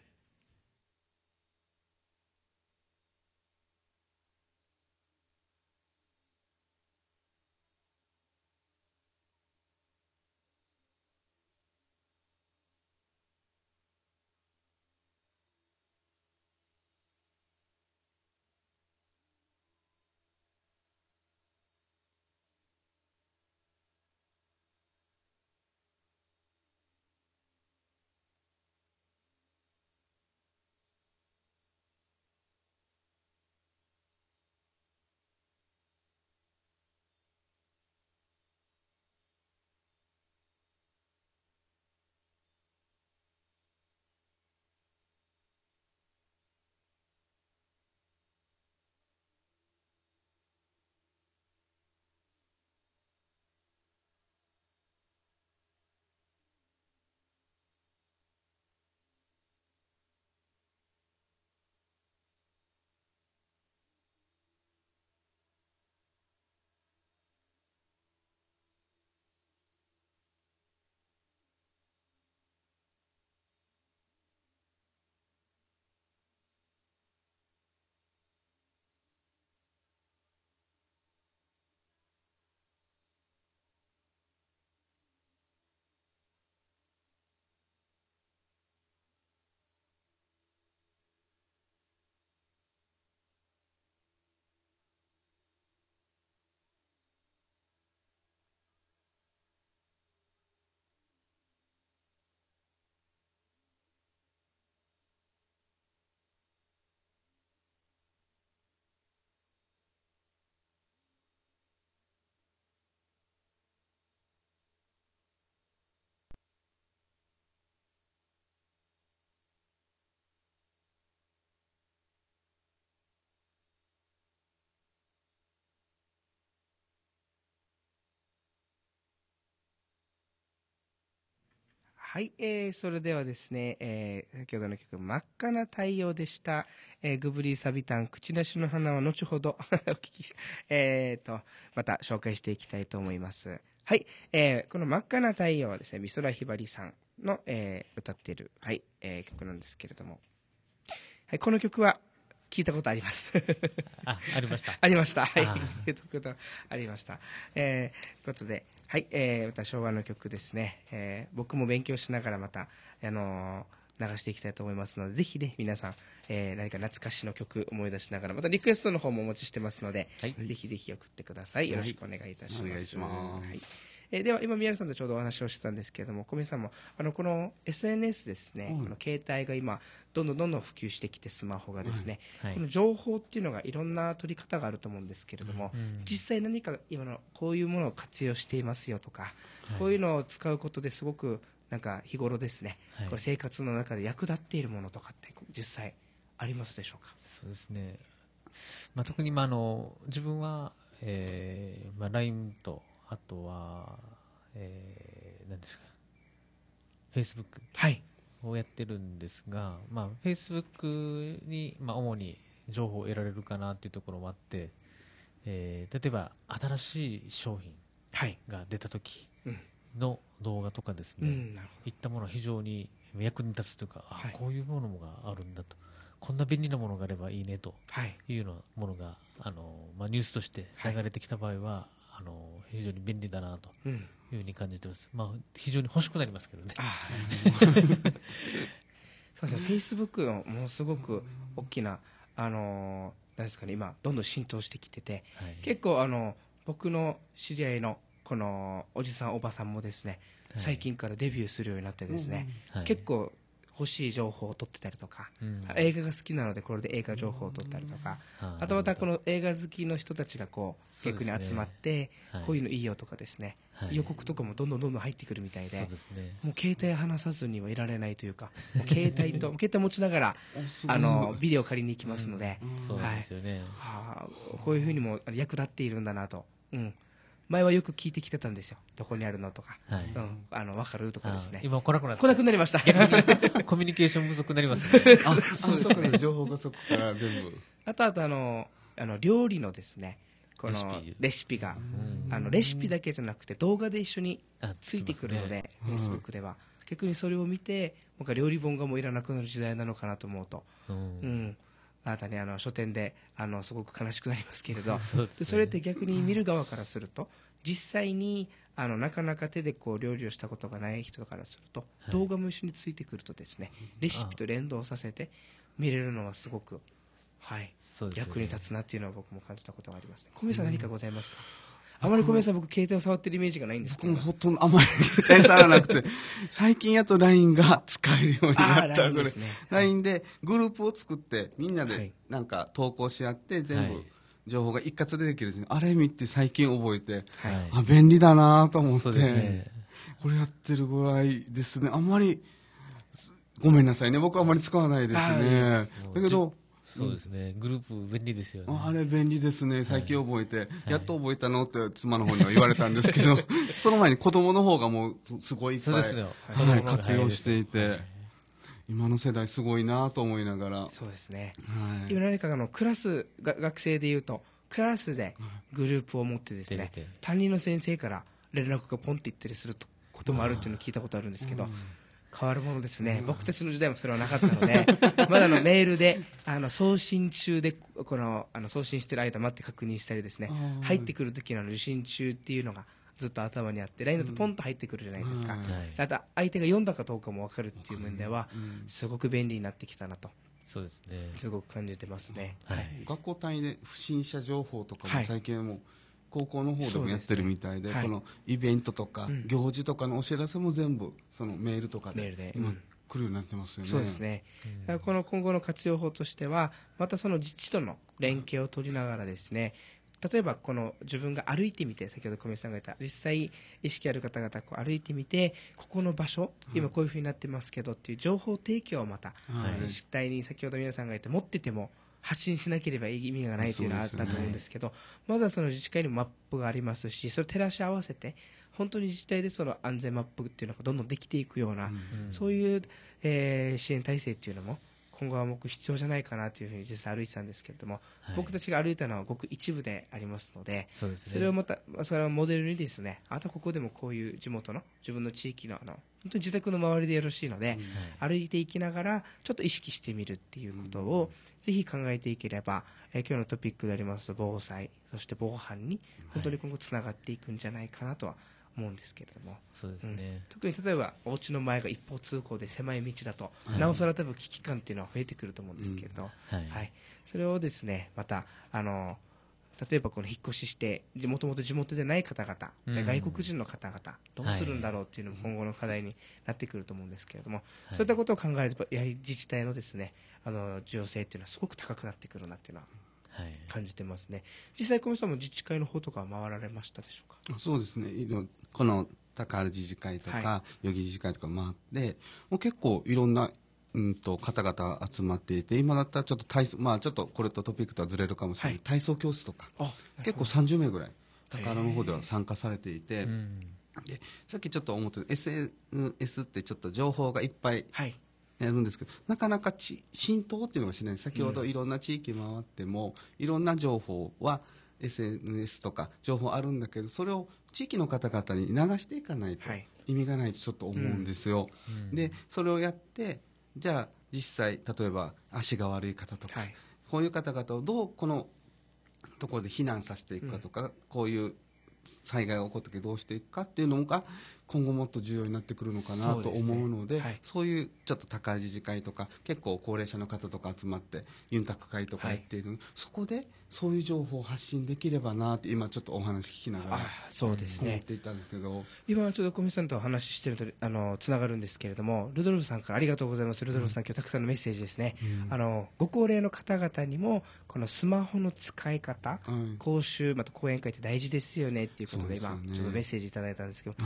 はい、えー、それではですね、えー、先ほどの曲、真っ赤な太陽でした。えー、グブリーサビタン、口なしの花は後ほど お聞き、えーと、また紹介していきたいと思います。はい、えー、この真っ赤な太陽はですね、美空ひばりさんの、えー、歌っている、はい、えー、曲なんですけれども、はい、この曲は、聞いたことあります あ、ありました。ありました。はい。と いうことありました。えー、ことで、はい、えー、また昭和の曲ですね。えー、僕も勉強しながらまた、あのー、流していきたいと思いますので、ぜひね、皆さん、えー、何か懐かしの曲思い出しながら、またリクエストの方もお持ちしてますので、はい、ぜひぜひ送ってください。よろしくお願いいたします。はい、えー、では今宮根さんとちょうどお話をしてたんですけれども小宮さんもあのこの SNS ですね、うん、この携帯が今どんどんどんどん普及してきてスマホがですね、はいはい、この情報っていうのがいろんな取り方があると思うんですけれども、うん、実際何か今のこういうものを活用していますよとか、はい、こういうのを使うことですごくなんか日頃ですね、これ生活の中で役立っているものとかって実際ありますでしょうかそうですね、まあ、特にまあの自分は、えーまあ、LINE とあとは、えー、何ですか Facebook、はい、をやってるんですが、まあ、Facebook に、まあ、主に情報を得られるかなというところもあって、えー、例えば新しい商品が出た時の動画とかですね、はいうん、いったものは非常に役に立つというか、はい、あこういうものがあるんだとこんな便利なものがあればいいねというようなものが、あのまあ、ニュースとして流れてきた場合は、あの非常に便利だなというふうに感じてます。まあ、非常に欲しくなりますけどね。そうですね、ック c のものすごく大きな、あのー、ですかね、今、どんどん浸透してきてて、はい、結構、あの、僕の知り合いの、この、おじさん、おばさんもですね、最近からデビューするようになってですね、はい、結構、欲しい情報を取ってたりとか、うん、映画が好きなのでこれで映画情報を取ったりとか、うん、あとまたこの映画好きの人たちがこう、逆に集まって、こういうのいいよとかですね、予告とかもどんどんどんどん入ってくるみたいで、もう携帯離さずにはいられないというか、携帯と 携帯持ちながらあのビデオ借りに行きますので、はい、そうで、ね、こういうふうにも役立っているんだなと。うん前はよく聞いてきてたんですよ、どこにあるのとか、うん、あの分かるとかですね、今来なくな来なくなりました、コミュニケーション不足になります あそうですね、情報がそこから全部。あとあとあのあの料理のですねこのレシピが、あのレシピだけじゃなくて動画で一緒についてくるので、フェイスブックでは、逆にそれを見て僕は料理本がもういらなくなる時代なのかなと思うと、うん、あなたねあの書店であのすごく悲しくなりますけれど そ、で、それって逆に見る側からすると実際にあのなかなか手でこう料理をしたことがない人からすると、動画も一緒についてくるとですねレシピと連動させて見れるのはすごくはい、そうですね、役に立つなっていうのは僕も感じたことがありますね。小宮さん何かございますか、あまり小宮さん、僕、携帯を触ってるイメージがないんですけど。僕もほとんど、あまり携帯触らなくて、最近やっと LINE が使えるようになった。これ。LINE で,、グループを作って、みんなでなんか投稿し合って、全部、情報が一括でできるあれ見て最近覚えて、あ、便利だなと思って、これやってるぐらいですね。あんまり、ごめんなさいね。僕はあまり使わないですね。だけど、そうですね、グループ便利ですよねあれ便利ですね最近覚えて、はい、やっと覚えたのって妻の方には言われたんですけど、はい、その前に子供の方がもうすごいいっぱい、はい、活用していて、今の世代すごいなと思いながらそうですね、はい、何かのクラスが学生でいうとクラスでグループを持ってですね、担任の先生から連絡がポンっていったりすることもあるっていうのを聞いたことあるんですけど、変わるものですね、僕たちの時代もそれはなかったので まだのメールであの送信中でこのあの送信してる間待って確認したりですね入ってくる時の受信中っていうのがずっと頭にあって LINE だとポンと入ってくるじゃないですか、あと相手が読んだかどうかも分かるっていう面では、すごく便利になってきたなと。そうですね。すごく感じてますね。はい、学校単位で不審者情報とかも最近も、はい高校の方でもやってるみたいで、ね、このイベントとか、行事とかのお知らせも全部そのメールとかで今来るようになってますよね。そうですね。うん、この今後の活用法としては、またその自治との連携を取りながらですね、例えばこの自分が歩いてみて先ほど小宮さんが言った実際意識ある方々こう歩いてみてここの場所今こういうふうになってますけどっていう情報提供をまた自治体に先ほど皆さんが言って持ってても発信しなければ意味がないというのはあったと思うんですけど、まずはその自治会にもマップがありますし、それ照らし合わせて、本当に自治体でその安全マップっていうのがどんどんできていくような、そういう、え支援体制というのも今後は僕必要じゃないかなというふうに実際歩いてたんですけれども、はい、僕たちが歩いたのはごく一部でありますので、そ、ね、れをまた、それをモデルにですね、あとここでもこういう地元の、自分の地域の、あの、本当に自宅の周りでよろしいので、うん、歩いていきながら、ちょっと意識してみるっていうことを、ぜひ考えていければ、え今日のトピックであります防災、そして防犯に、本当に今後つながっていくんじゃないかなとは、はい思うんですけれどもそうですね、うん、特に例えばお家の前が一方通行で狭い道だと、はい、なおさら多分危機感っていうのは増えてくると思うんですけれど、うんはい、はい、それをですねまたあの例えばこの引っ越ししてもともと地元でない方々、うん、外国人の方々どうするんだろうっていうのも今後の課題になってくると思うんですけれども、はい、そういったことを考えるとやはり自治体のですねあの需要性っていうのはすごく高くなってくるなっていうのは感じてますね、はい、実際、この人も自治会の方とか回られましたでしょうかそうですね、この高原自治会とか、はい、代々自治会とか回って、もう結構いろんなうんと方々集まっていて、今だったらちょっと体操、まあ、ちょっとこれとトピックとはずれるかもしれない、はい、体操教室とか、結構30名ぐらい、高原の方では参加されていて。でさっきちょっと思って SNS ってちょっと情報がいっぱいやるんですけど、なかなかち浸透っていうのがしない先ほどいろんな地域回っても、いろんな情報は SNS とか情報あるんだけど、それを地域の方々に流していかないと意味がないとちょっと思うんですよ。うん、で、それをやって、じゃあ実際、例えば足が悪い方とか、はい、こういう方々をどうこのところで避難させていくかとか、うん、こういう災害が起こった時どうしていくかっていうのが今後もっと重要になってくるのかなと思うので、そういうちょっと高い自治会とか結構高齢者の方とか集まってユンタク会とかやっている、はい、そこでそういう情報を発信できればなって今ちょっとお話聞きながらそうですね思っていたんですけど今ちょっと小見さんとお話ししてるとあのつながるんですけれどもルドルフさんからありがとうございますルドルフさん、うん、今日たくさんのメッセージですね、うん、あのご高齢の方々にもこのスマホの使い方、うん、講習また講演会って大事ですよねっていうことで今、ちょっとメッセージいただいたんですけど、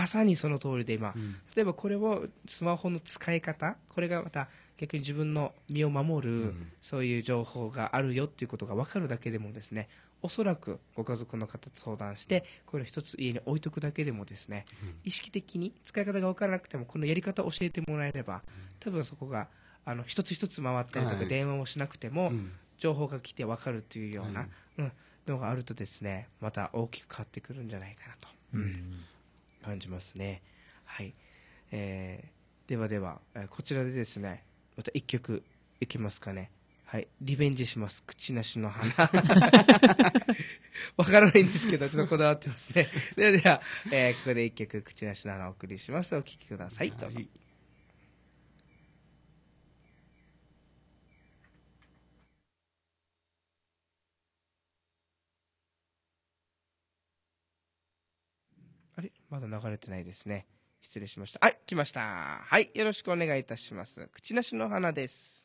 まさにその通りで今、うん、例えばこれをスマホの使い方これがまた逆に自分の身を守る、そういう情報があるよっていうことが分かるだけでもですねおそらくご家族の方と相談してこれを一つ家に置いとくだけでもですね、意識的に使い方が分からなくてもこのやり方を教えてもらえれば多分そこがあの一つ一つ回ったりとか電話をしなくても、情報が来て分かるというような、うんのがあるとですねまた大きく変わってくるんじゃないかなと。うん感じますね。はい。えー、ではでは、こちらでですね、また1曲いきますかね。はい。リベンジします。口なしの花。わからないんですけど、ちょっとこだわってますね。ではでは、えー、ここで1曲、口なしの花をお送りします。お聴きください。どうぞ。まだ流れてないですね。失礼しました。はい、来ました。はい、よろしくお願いいたします。口なしの花です。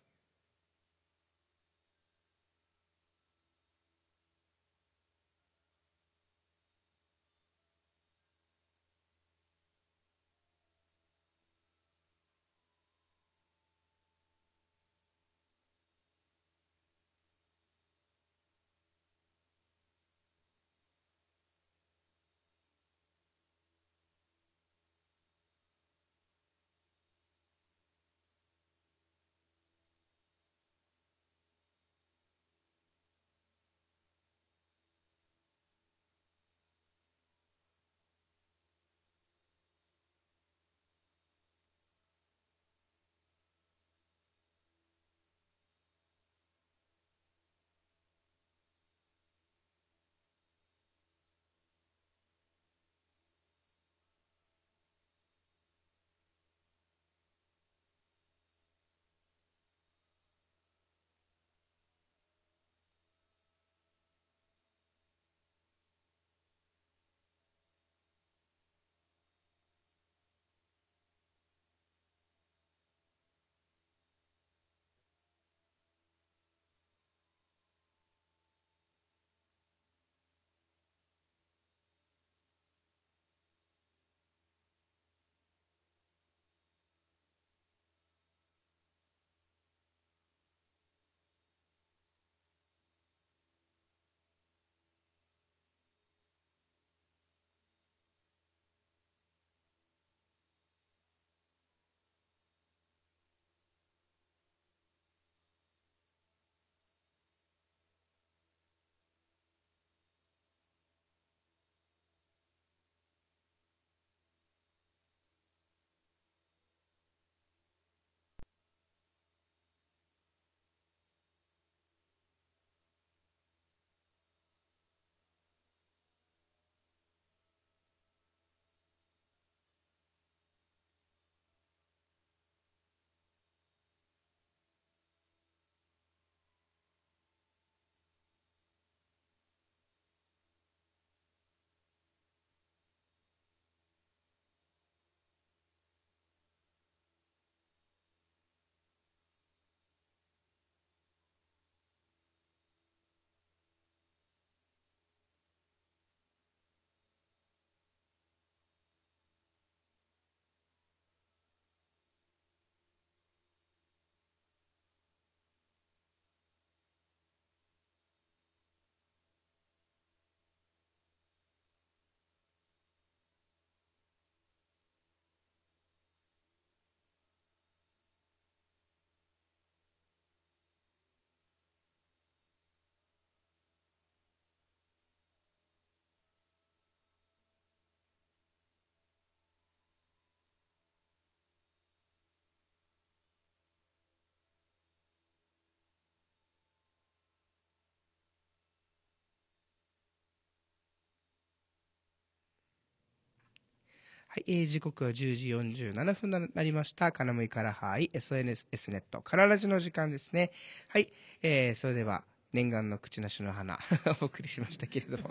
はい、時刻は10時47分になりました。金向からはい、SNS ネット、からラジの時間ですね。はい、えー、それでは、念願の口なしの花 お送りしましたけれども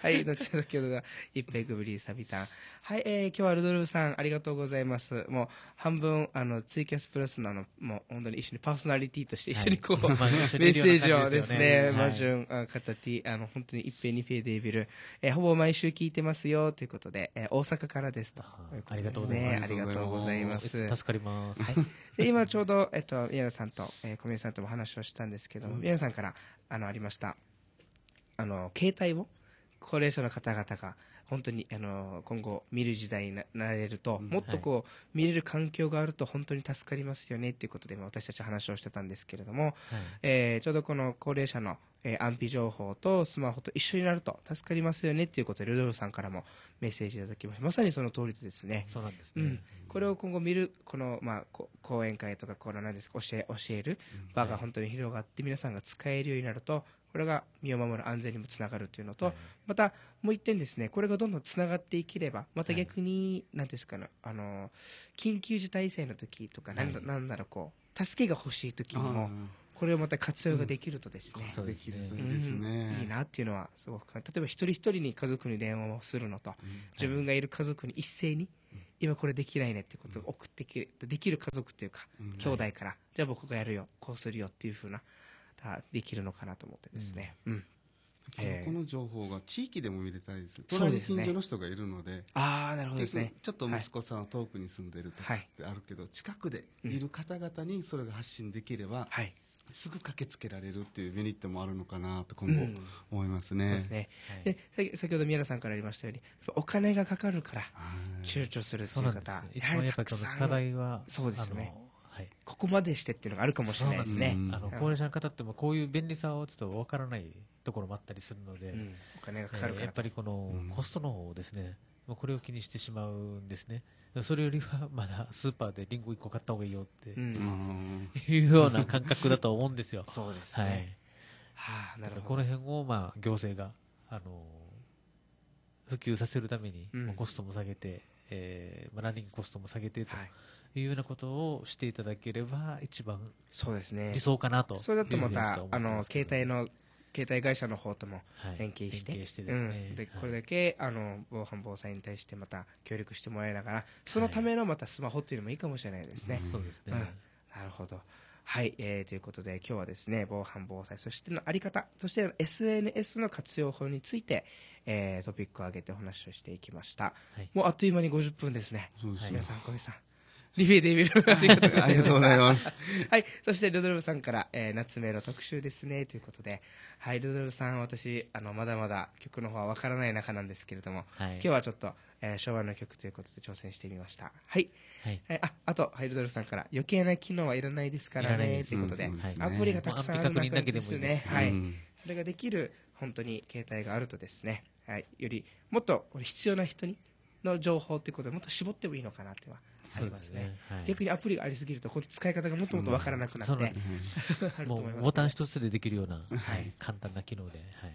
はい後ほどが一平くぶりサビタンはい、えー、今日はルドルフさんありがとうございますもう半分あのツイキャスプラスののもう本当に一緒にパーソナリティとして一緒にこう、はい、メッセージをですね、はい、マジュン片あの本当に一平二平デビル、えー、ほぼ毎週聞いてますよということで、えー、大阪からですとありがとうございますありがとうございます助かります、はいで今ちょうど、えっと、宮野さんと、えー、小宮さんとも話をしたんですけど、うん、宮野さんからあのありましたあの携帯を高齢者の方々が本当に、あの今後見る時代になれると、もっとこう、見れる環境があると本当に助かりますよねっていうことで私たち話をしてたんですけれども、えちょうどこの高齢者のえ安否情報とスマホと一緒になると助かりますよねっていうことでルドルフさんからもメッセージいただきましたまさにその通りでですねそうなんですね、うん、これを今後見るこの、まあ、こ講演会とかこの何ですか教え教える場が本当に広がって皆さんが使えるようになるとこれが身を守る安全にもつながるというのと、はい、またもう一点ですね、これがどんどんつながっていければ、また逆に、はい、なんですかね、あの、緊急事態宣の時とか、はい、なんだろう、こう、助けが欲しい時にも、これをまた活用ができるとですね、うん、できるといいですね、うん、いいなっていうのはすごく例えば一人一人に家族に電話をするのと、自分がいる家族に一斉に、今これできないねってことを送ってきできる家族というか、兄弟からじゃあ僕がやるよこうするよっていうふうなができるのかなと思ってですね。うん。この情報が地域でも見れたりする。隣近所の人がいるので。すね。ちょっと息子さんは遠くに住んでるとかってあるけど、近くでいる方々にそれが発信できれば、すぐ駆けつけられるっていうメリットもあるのかなと今後思いますね。で先ほど宮田さんからありましたように、お金がかかるから躊躇するという方、番やぱりさん課題はそうですね。ここまでしてっていうのがあるかもしれないですね。すあの高齢者の方ってもこういう便利さをちょっと分からないところもあったりするので、うん、お金がかかる、えー、やっぱりこのコストの方ですね、うん、これを気にしてしまうんですね。それよりはまだスーパーでリンゴ1個買った方がいいよって、いうような感覚だと思うんですよ。そうですね。はい。はあ、なるほど。この辺をまあ行政があの普及させるために、うん、コストも下げて、えー、まあランニングコストも下げてと。はいいうようなことをしていただければ一番そうですね理想かなとそれだとまたあの携帯の携帯会社の方とも連携して、はい、携してですね、うん、でこれだけ、はい、あの防犯防災に対してまた協力してもらいながらそのためのまたスマホっていうのもいいかもしれないですね、はいうん、そうですね、うん、なるほどはい、えー、ということで今日はですね防犯防災そしてのあり方そして SNS の活用法について、えー、トピックを挙げてお話をしていきました、もうあっという間に50分ですね、ね、皆さん小木さんリフェデビル。ありがとうございます。はい。そして、ルドルブさんから、えー、夏目の特集ですね、ということで。はい、ルドルブさん、私、あの、まだまだ曲の方はわからない中なんですけれども、はい、今日はちょっと、えー、昭和の曲ということで挑戦してみました。はい。はい、あ、あと、ハイルドルさんから、余計な機能はいらないですからね、ということで、うんでね、アプリがたくさんある中ですね。はい。それができる、本当に携帯があるとですね、はい。より、もっと、これ必要な人に、の情報っていうことでもっと絞ってもいいのかなってはありますね、ねはい、逆にアプリがありすぎるとこの使い方がもっともっと分からなくなって、う あると思います、ボタン一つでできるような、はい、簡単な機能で、はい、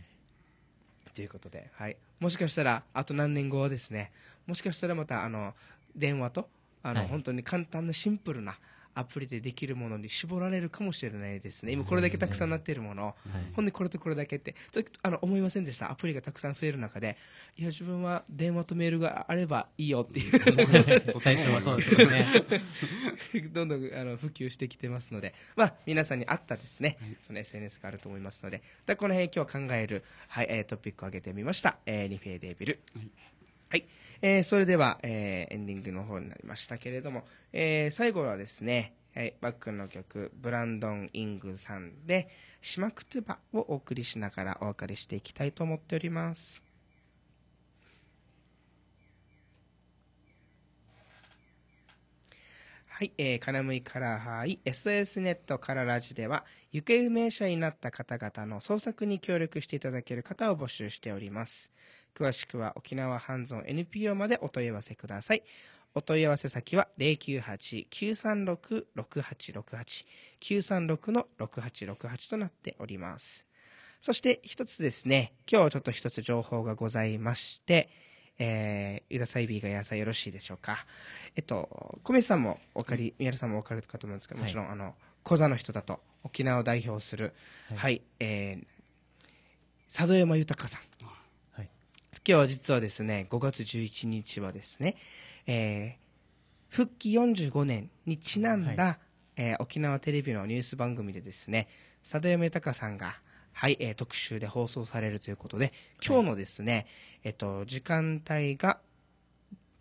ということで、はい、もしかしたらあと何年後はですねもしかしたらまたあの電話とあの、はい、本当に簡単なシンプルなアプリでできるものに絞られるかもしれないですね今これだけたくさんなっているもの、ほんでこれとこれだけってとあの思いませんでしたアプリがたくさん増える中でいや自分は電話とメールがあればいいよっていう最初はそうですね どんどんあの普及してきてますので、まあ、皆さんに合ったですね、はい、その SNS があると思いますのでだこの辺今日考える、はいえー、トピックを挙げてみました、えー、リフェーデービル。はい、はいえー、それでは、えー、エンディングの方になりましたけれども、えー、最後はですね、はい、バックンの曲、ブランドン・イングさんで、しまくつばをお送りしながらお別れしていきたいと思っております。はい、えー、金向からはい、s s ネットからラジでは、行方不明者になった方々の捜索に協力していただける方を募集しております。詳しくは沖縄ハンズオン NPO までお問い合わせください。お問い合わせ先は098-936-6868、936-6868となっております。そして一つですね、今日ちょっと一つ情報がございまして、えー、ユダサイビーが野菜よろしいでしょうか。えっと、米さんもお借り、宮田さんもお借りかと思うんですけど、もちろん、あの、小座の人だと、沖縄を代表する、はい、はい、えー、佐渡山豊さん。今日は実はですね、5月11日はですね、えー、復帰45年にちなんだ、はい、えー、沖縄テレビのニュース番組でですね、佐渡嫁隆さんが、はい、えー、特集で放送されるということで、今日のですね、はい、えっと、時間帯が、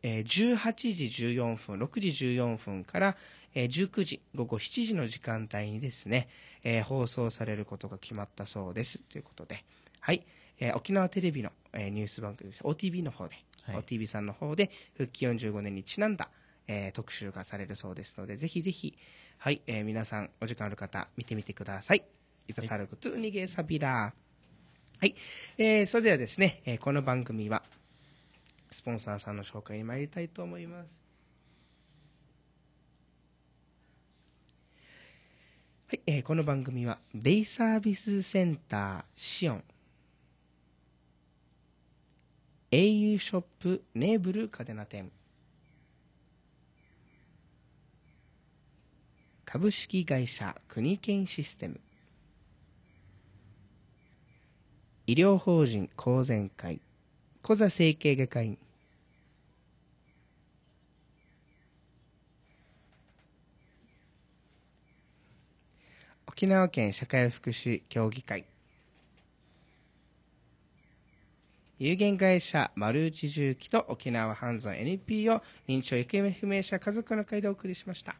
えー、18時14分、6時14分から、えー、19時、午後7時の時間帯にですね、えー、放送されることが決まったそうです。ということで、はい、えー、沖縄テレビのえー、ニュース番組 OTB の方で、はい、OTB さんの方で復帰45年にちなんだ、えー、特集がされるそうですのでぜひぜひ、はいえー、皆さんお時間ある方見てみてください。いたサルクトゥニゲサはい、えー、それではですね、えー、この番組はスポンサーさんの紹介に参りたいと思います。はい、えー、この番組はデイサービスセンターシオン au ショップネーブルカデナ店株式会社国研システム医療法人公然会小座整形外科院沖縄県社会福祉協議会有限会社丸内重機と沖縄半ン NPO 認知症行方不明者家族の会でお送りしました。